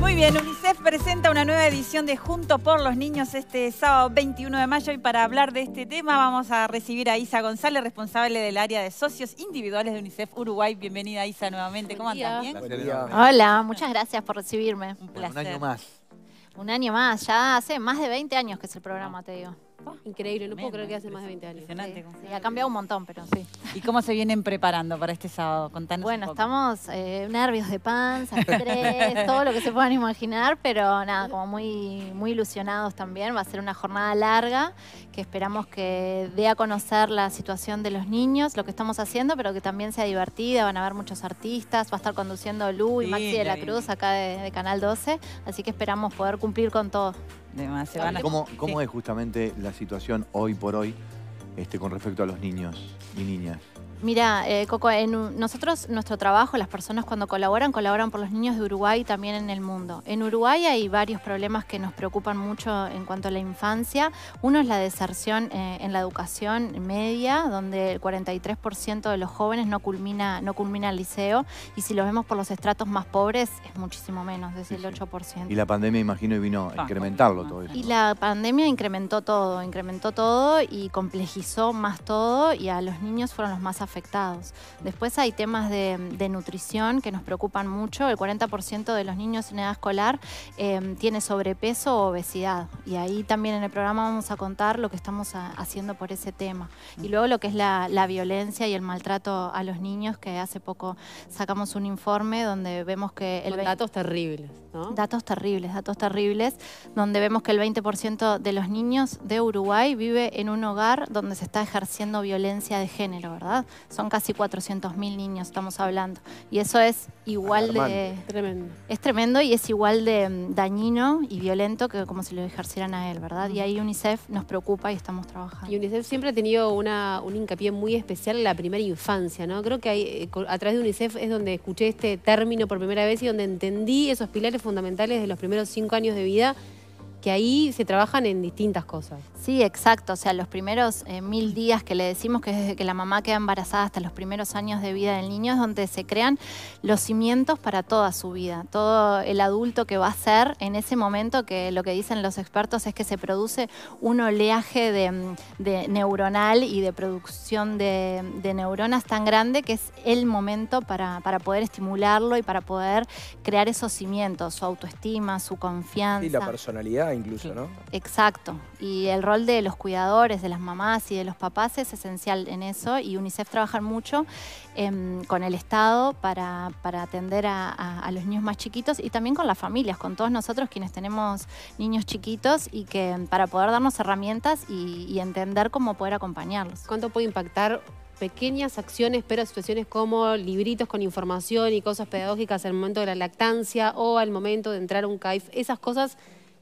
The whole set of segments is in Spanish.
Muy bien, UNICEF presenta una nueva edición de Junto por los Niños este sábado 21 de mayo y para hablar de este tema vamos a recibir a Isa González, responsable del área de socios individuales de UNICEF Uruguay. Bienvenida Isa nuevamente, ¿cómo andas? ¿Bien? Hola, muchas gracias por recibirme. Un placer. un año más. Un año más, ya hace más de 20 años que es el programa, te digo. Increíble, no puedo creer que hace más de 20 años. ha cambiado un montón, pero sí. ¿Y cómo se vienen preparando para este sábado? Bueno, estamos eh, nervios de panza, estrés, todo lo que se puedan imaginar, pero nada, como muy, muy ilusionados también. Va a ser una jornada larga que esperamos que dé a conocer la situación de los niños, lo que estamos haciendo, pero que también sea divertida. Van a haber muchos artistas, va a estar conduciendo Lu y Maxi de la Cruz acá de Canal 12, así que esperamos poder cumplir con todo. ¿Cómo, es justamente la situación hoy por hoy este, con respecto a los niños y niñas? Mira, eh, Coco, en, nosotros, nuestro trabajo, las personas cuando colaboran, colaboran por los niños de Uruguay y también en el mundo. En Uruguay hay varios problemas que nos preocupan mucho en cuanto a la infancia. Uno es la deserción eh, en la educación media, donde el 43% de los jóvenes no culmina, no culmina el liceo. Y si lo vemos por los estratos más pobres, es muchísimo menos, es el 8%. Y la pandemia, imagino, vino a ah, incrementarlo todo Y la pandemia incrementó todo, incrementó todo y complejizó más todo y a los niños fueron los más afectados afectados. Después hay temas de, nutrición que nos preocupan mucho. El 40% de los niños en edad escolar em, tiene sobrepeso o obesidad. Y ahí también en el programa vamos a contar lo que estamos haciendo por ese tema. Y luego lo que es la, violencia y el maltrato a los niños, que hace poco sacamos un informe donde vemos que... El datos terribles, ¿no? Datos terribles, datos terribles, donde vemos que el 20% de los niños de Uruguay vive en un hogar donde se está ejerciendo violencia de género, ¿verdad? son casi 400.000 niños, estamos hablando. Y eso es igual de... Tremendo. Es tremendo y es igual de mm, dañino y violento que como si lo ejercieran a él, ¿verdad? Y ahí UNICEF nos preocupa y estamos trabajando. Y UNICEF siempre ha tenido una, un hincapié muy especial en la primera infancia, ¿no? Creo que hay, eh, a través de UNICEF es donde escuché este término por primera vez y donde entendí esos pilares fundamentales de los primeros cinco años de vida que ahí se trabajan en distintas cosas. Sí, exacto. O sea, los primeros eh, mil días que le decimos que es desde que la mamá queda embarazada hasta los primeros años de vida del niño es donde se crean los cimientos para toda su vida. Todo el adulto que va a ser en ese momento, que lo que dicen los expertos es que se produce un oleaje de, neuronal y de producción de, de, neuronas tan grande que es el momento para, para, poder estimularlo y para poder crear esos cimientos, su autoestima, su confianza. Y la personalidad ¿no? Exacto. Y el rol de los cuidadores, de las mamás y de los papás es esencial en eso y UNICEF trabaja mucho em, con el Estado para, atender a, los niños más chiquitos y también con las familias, con todos nosotros quienes tenemos niños chiquitos y que para poder darnos herramientas y, entender cómo poder acompañarlos. ¿Cuánto puede impactar pequeñas acciones, pero situaciones como libritos con información y cosas pedagógicas al momento de la lactancia o al momento de entrar a un CAIF, esas cosas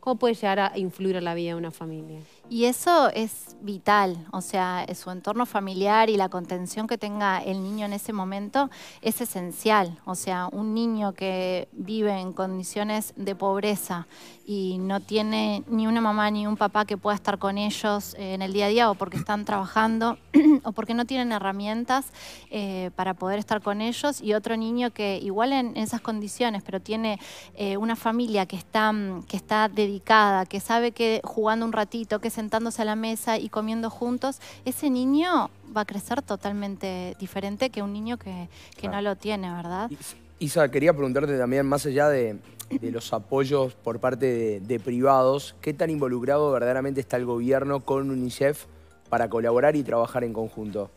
¿Cómo puede llegar a influir en la vida de una familia? Y eso es vital, o sea, su entorno familiar y la contención que tenga el niño en ese momento es esencial. O sea, un niño que vive en condiciones de pobreza y no tiene ni una mamá ni un papá que pueda estar con ellos eh, en el día a día o porque están trabajando o porque no tienen herramientas eh, para poder estar con ellos y otro niño que igual en esas condiciones, pero tiene eh, una familia que está, que está dedicada, que sabe que jugando un ratito, que se sentándose a la mesa y comiendo juntos, ese niño va a crecer totalmente diferente que un niño que, no lo tiene, ¿verdad? Isa, quería preguntarte también, más allá de, los apoyos por parte de, privados, ¿qué tan involucrado verdaderamente está el gobierno con UNICEF para colaborar y trabajar en conjunto?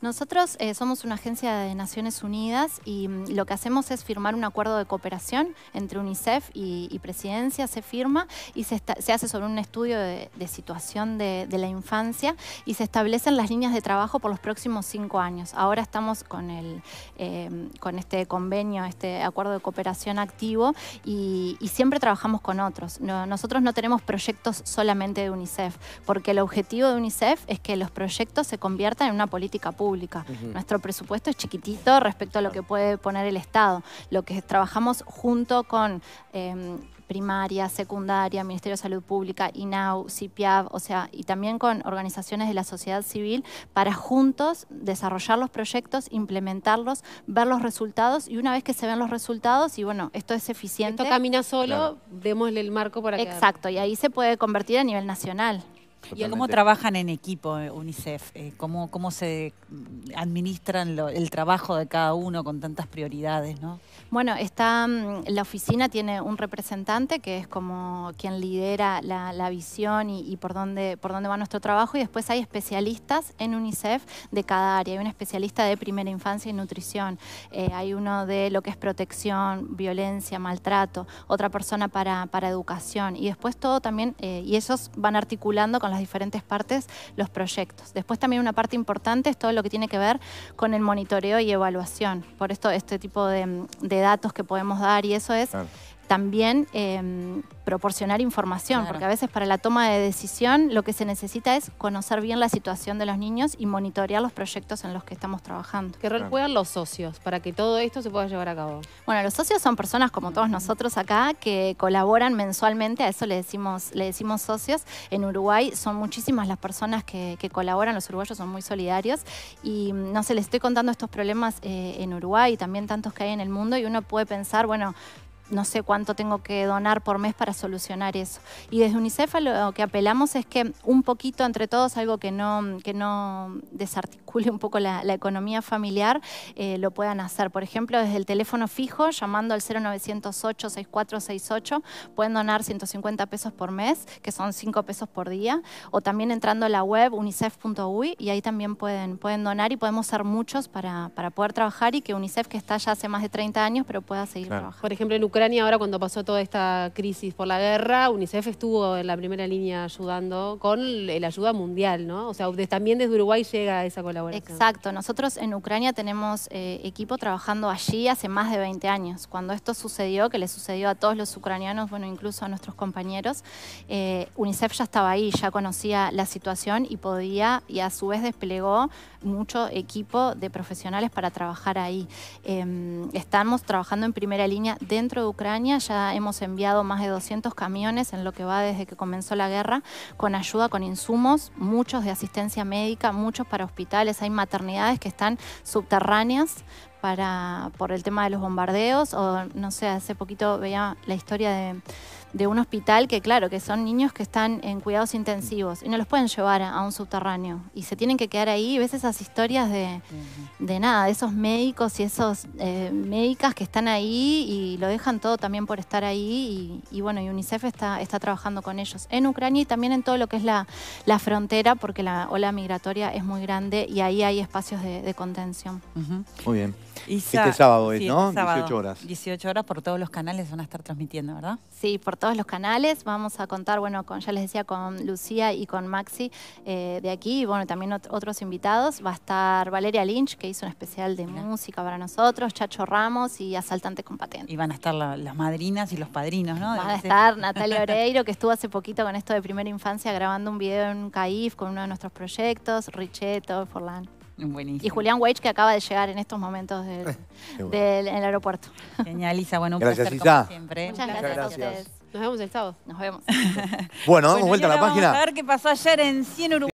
Nosotros eh, somos una agencia de Naciones Unidas y mm, lo que hacemos es firmar un acuerdo de cooperación entre UNICEF y, Presidencia, se firma y se, hace sobre un estudio de, situación de, la infancia y se establecen las líneas de trabajo por los próximos cinco años. Ahora estamos con, em, con este convenio, este acuerdo de cooperación activo y, siempre trabajamos con otros. nosotros no tenemos proyectos solamente de UNICEF, porque el objetivo de UNICEF es que los proyectos se conviertan en una política pública nuestro presupuesto es chiquitito respecto a lo que puede poner el Estado. Lo que trabajamos junto con... Em, primaria, secundaria, Ministerio de Salud Pública, INAU, CIPIAV, o sea, y también con organizaciones de la sociedad civil para juntos desarrollar los proyectos, implementarlos, ver los resultados y una vez que se ven los resultados, y bueno, esto es eficiente. Esto camina solo, démosle el marco por que... Exacto, y ahí se puede convertir a nivel nacional. ¿Y cómo trabajan en equipo eh, UNICEF? Eh, ¿Cómo, cómo se administran el trabajo de cada uno con tantas prioridades? Bueno, está, mm, la oficina tiene un representante que es como quien lidera la, visión y, por, dónde, por dónde va nuestro trabajo y después hay especialistas en UNICEF de cada área. Hay un especialista de primera infancia y nutrición, eh, hay uno de lo que es protección, violencia, maltrato, otra persona para, educación y después todo también, y ellos van articulando con las diferentes partes los proyectos. Después también una parte importante es todo lo que tiene que ver con el monitoreo y evaluación. Por esto este tipo de, datos que podemos dar y eso es también em, proporcionar información, porque a veces para la toma de decisión lo que se necesita es conocer bien la situación de los niños y monitorear los proyectos en los que estamos trabajando. ¿Qué rol juegan los socios para que todo esto se pueda llevar a cabo? Bueno, los socios son personas como todos nosotros acá que colaboran mensualmente, a eso le decimos, le decimos socios. En Uruguay son muchísimas las personas que, colaboran, los uruguayos son muy solidarios y mm, no sé, les estoy contando estos problemas eh, en Uruguay y también tantos que hay en el mundo y uno puede pensar, bueno, no sé cuánto tengo que donar por mes para solucionar eso. Y desde UNICEF lo que apelamos es que un poquito entre todos, algo que no, que no desarticule un poco la, economía familiar, eh, lo puedan hacer. Por ejemplo, desde el teléfono fijo, llamando al 0908-6468, pueden donar 150 pesos por mes, que son 5 pesos por día, o también entrando a la web unicef.uy y ahí también pueden, pueden donar y podemos ser muchos para, poder trabajar y que UNICEF, que está ya hace más de 30 años, pero pueda seguir trabajando. Por ejemplo, en Ucrania ahora cuando pasó toda esta crisis por la guerra, UNICEF estuvo en la primera línea ayudando con la ayuda mundial, ¿no? O sea, también desde Uruguay llega esa colaboración. Exacto, nosotros en Ucrania tenemos eh, equipo trabajando allí hace más de 20 años. Cuando esto sucedió, que le sucedió a todos los ucranianos, bueno, incluso a nuestros compañeros, eh, UNICEF ya estaba ahí, ya conocía la situación y podía, y a su vez desplegó mucho equipo de profesionales para trabajar ahí. Em, estamos trabajando en primera línea dentro de Ucrania ya hemos enviado más de 200 camiones en lo que va desde que comenzó la guerra con ayuda, con insumos, muchos de asistencia médica, muchos para hospitales. Hay maternidades que están subterráneas para, por el tema de los bombardeos o no sé, hace poquito veía la historia de de un hospital que, claro, que son niños que están en cuidados intensivos y no los pueden llevar a, un subterráneo y se tienen que quedar ahí. Ves esas historias de, de nada, de esos médicos y esos eh, médicas que están ahí y lo dejan todo también por estar ahí y, bueno, y UNICEF está, está trabajando con ellos en Ucrania y también en todo lo que es la, frontera porque la ola migratoria es muy grande y ahí hay espacios de, contención. Muy bien. Este, este sábado es, ¿no? 18 horas. 18 horas por todos los canales van a estar transmitiendo, ¿verdad? Sí, por todos los canales. Vamos a contar, bueno, con, ya les decía, con Lucía y con Maxi eh, de aquí, y bueno, también otros invitados. Va a estar Valeria Lynch, que hizo un especial de música para nosotros, Chacho Ramos y Asaltante Compatente. Y van a estar las madrinas y los padrinos, ¿no? Van a estar Natalia Oreiro, que estuvo hace poquito con esto de Primera Infancia grabando un video en CAIF con uno de nuestros proyectos, Richeto, Forlán. Buenísimo. Y Julián Weich, que acaba de llegar en estos momentos del, eh, aeropuerto. Genial, Isa. Bueno, un placer, siempre. Muchas, gracias, a ustedes. Nos vemos el sábado. Nos vemos. bueno, damos vuelta a la página. Vamos a ver qué pasó ayer en 100 Uruguay.